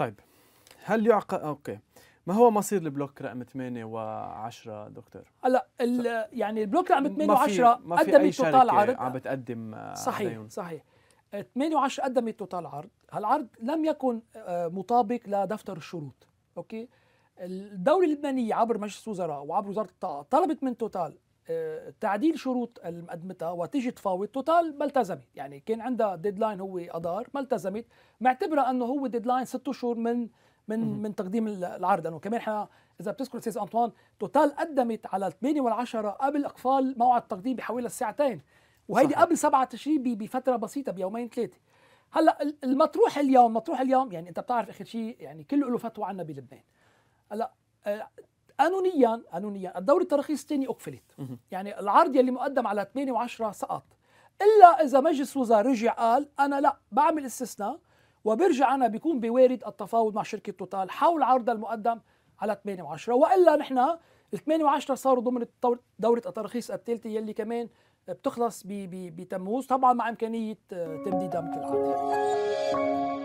طيب هل يعقل اوكي ما هو مصير البلوك رقم 8 و10 دكتور؟ هلا يعني البلوك رقم 8 و10 قدمت توتال عرض عم بتقدم آه، صحيح عليهم. صحيح 8 و10 قدمت توتال عرض، هالعرض لم يكن آه، مطابق لدفتر الشروط، اوكي؟ الدولة اللبنانية عبر مجلس الوزراء وعبر وزارة الطاقة طلبت من توتال تعديل شروط المقدمتها وتيجي تفاوض توتال ما التزمت يعني كان عندها ديدلاين هو اذار ما التزمت معتبره انه هو ديدلاين ست شهور من من من تقديم العرض لانه كمان احنا اذا بتذكر سيز انطوان توتال قدمت على 8 وال10 قبل اقفال موعد التقديم بحوالي ساعتين وهيدي قبل 7 تشرين بفتره بسيطه بيومين ثلاثه هلا المطروح اليوم مطروح اليوم يعني انت بتعرف اخر شيء يعني كله له فتوى عنا بلبنان هلا آه، قانونيا قانونيا الدوري التراخيص الثاني اقفلت يعني العرض يلي مقدم على 8 و10 سقط الا اذا مجلس وزراء رجع قال انا لا بعمل استثناء وبرجع انا بيكون بوارد التفاوض مع شركه توتال حول عرض المقدم على 8 و10 والا نحن ال 8 و10 صاروا ضمن دوره التراخيص الثالثه يلي كمان بتخلص بتموز طبعا مع امكانيه آه، تمديدها مثل العاده